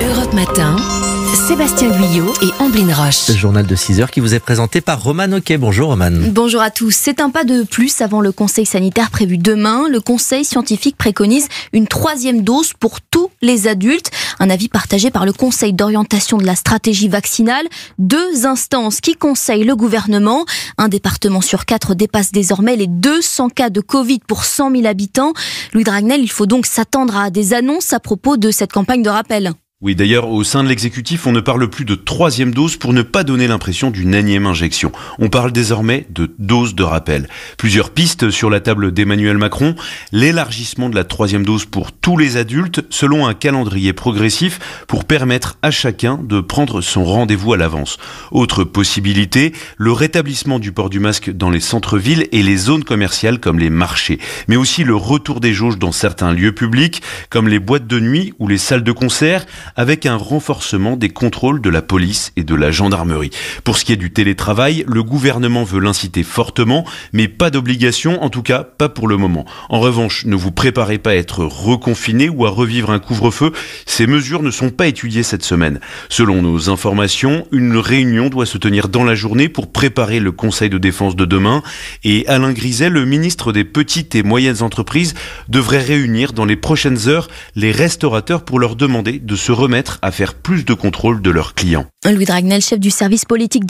Europe Matin. Sébastien Guyot et Amblin Roche. Le journal de 6 heures qui vous est présenté par Roman Oquet. Bonjour Roman. Bonjour à tous. C'est un pas de plus avant le conseil sanitaire prévu demain. Le conseil scientifique préconise une troisième dose pour tous les adultes. Un avis partagé par le conseil d'orientation de la stratégie vaccinale. Deux instances qui conseillent le gouvernement. Un département sur quatre dépasse désormais les 200 cas de Covid pour 100 000 habitants. Louis Dragnel, il faut donc s'attendre à des annonces à propos de cette campagne de rappel. Oui, d'ailleurs, au sein de l'exécutif, on ne parle plus de troisième dose pour ne pas donner l'impression d'une énième injection. On parle désormais de dose de rappel. Plusieurs pistes sur la table d'Emmanuel Macron. L'élargissement de la troisième dose pour tous les adultes selon un calendrier progressif pour permettre à chacun de prendre son rendez-vous à l'avance. Autre possibilité, le rétablissement du port du masque dans les centres-villes et les zones commerciales comme les marchés, mais aussi le retour des jauges dans certains lieux publics comme les boîtes de nuit ou les salles de concert avec un renforcement des contrôles de la police et de la gendarmerie. Pour ce qui est du télétravail, le gouvernement veut l'inciter fortement, mais pas d'obligation, en tout cas pas pour le moment. En revanche, ne vous préparez pas à être reconfiné ou à revivre un couvre-feu, ces mesures ne sont pas étudiées cette semaine. Selon nos informations, une réunion doit se tenir dans la journée pour préparer le Conseil de défense de demain et Alain Griset, le ministre des Petites et Moyennes Entreprises, devrait réunir dans les prochaines heures les restaurateurs pour leur demander de se remettre à faire plus de contrôle de leurs clients. Louis Dragnel, chef du service politique